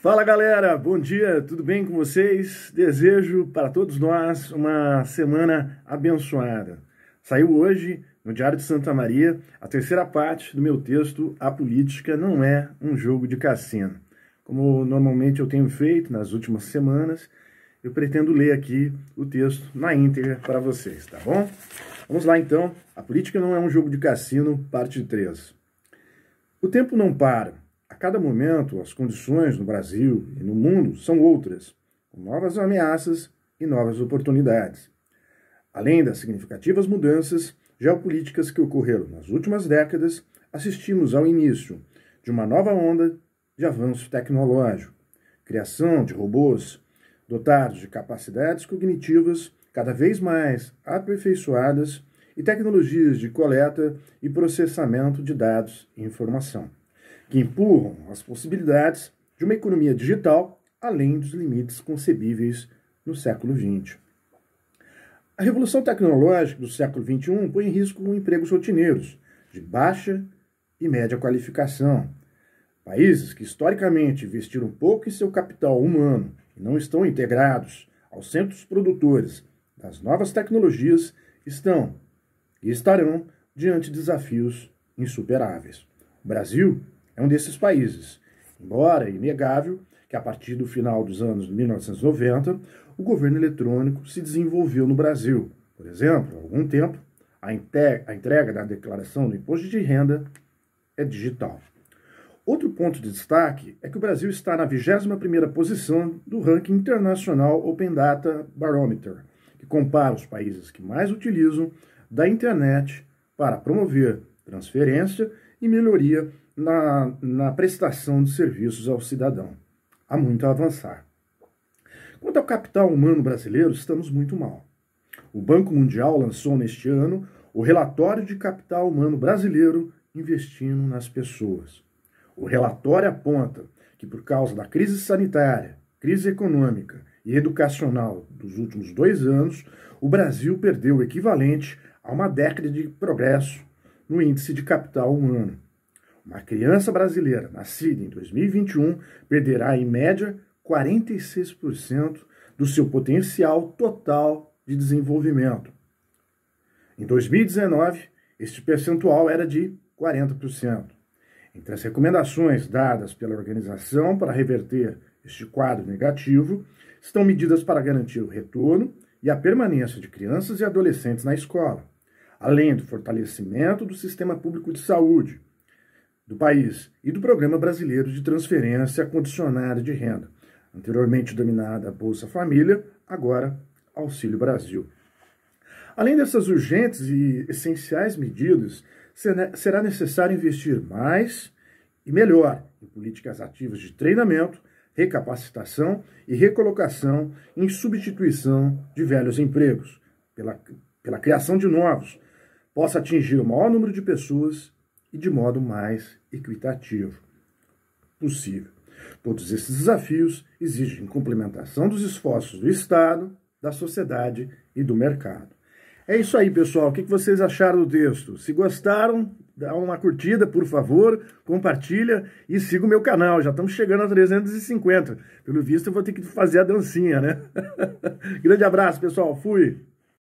Fala galera, bom dia, tudo bem com vocês? Desejo para todos nós uma semana abençoada. Saiu hoje, no Diário de Santa Maria, a terceira parte do meu texto A Política Não É um Jogo de Cassino. Como normalmente eu tenho feito nas últimas semanas, eu pretendo ler aqui o texto na íntegra para vocês, tá bom? Vamos lá então. A Política Não É um Jogo de Cassino, parte 3. O tempo não para cada momento, as condições no Brasil e no mundo são outras, com novas ameaças e novas oportunidades. Além das significativas mudanças geopolíticas que ocorreram nas últimas décadas, assistimos ao início de uma nova onda de avanço tecnológico, criação de robôs dotados de capacidades cognitivas cada vez mais aperfeiçoadas e tecnologias de coleta e processamento de dados e informação que empurram as possibilidades de uma economia digital além dos limites concebíveis no século XX. A revolução tecnológica do século XXI põe em risco empregos rotineiros, de baixa e média qualificação. Países que historicamente investiram pouco em seu capital humano e não estão integrados aos centros produtores das novas tecnologias estão e estarão diante de desafios insuperáveis. O Brasil é um desses países. Embora é inegável que a partir do final dos anos 1990, o governo eletrônico se desenvolveu no Brasil. Por exemplo, há algum tempo, a, a entrega da declaração do imposto de renda é digital. Outro ponto de destaque é que o Brasil está na 21ª posição do ranking internacional Open Data Barometer, que compara os países que mais utilizam da internet para promover transferência e melhoria na, na prestação de serviços ao cidadão. Há muito a avançar. Quanto ao capital humano brasileiro, estamos muito mal. O Banco Mundial lançou neste ano o relatório de capital humano brasileiro investindo nas pessoas. O relatório aponta que, por causa da crise sanitária, crise econômica e educacional dos últimos dois anos, o Brasil perdeu o equivalente a uma década de progresso no índice de capital humano. Uma criança brasileira nascida em 2021 perderá, em média, 46% do seu potencial total de desenvolvimento. Em 2019, este percentual era de 40%. Entre as recomendações dadas pela organização para reverter este quadro negativo estão medidas para garantir o retorno e a permanência de crianças e adolescentes na escola, além do fortalecimento do sistema público de saúde do país e do Programa Brasileiro de Transferência Condicionada de Renda, anteriormente dominada Bolsa Família, agora Auxílio Brasil. Além dessas urgentes e essenciais medidas, será necessário investir mais e melhor em políticas ativas de treinamento, recapacitação e recolocação em substituição de velhos empregos, pela, pela criação de novos, possa atingir o maior número de pessoas e de modo mais equitativo possível. Todos esses desafios exigem complementação dos esforços do Estado, da sociedade e do mercado. É isso aí, pessoal. O que vocês acharam do texto? Se gostaram, dá uma curtida, por favor, compartilha e siga o meu canal. Já estamos chegando a 350. Pelo visto, eu vou ter que fazer a dancinha, né? Grande abraço, pessoal. Fui!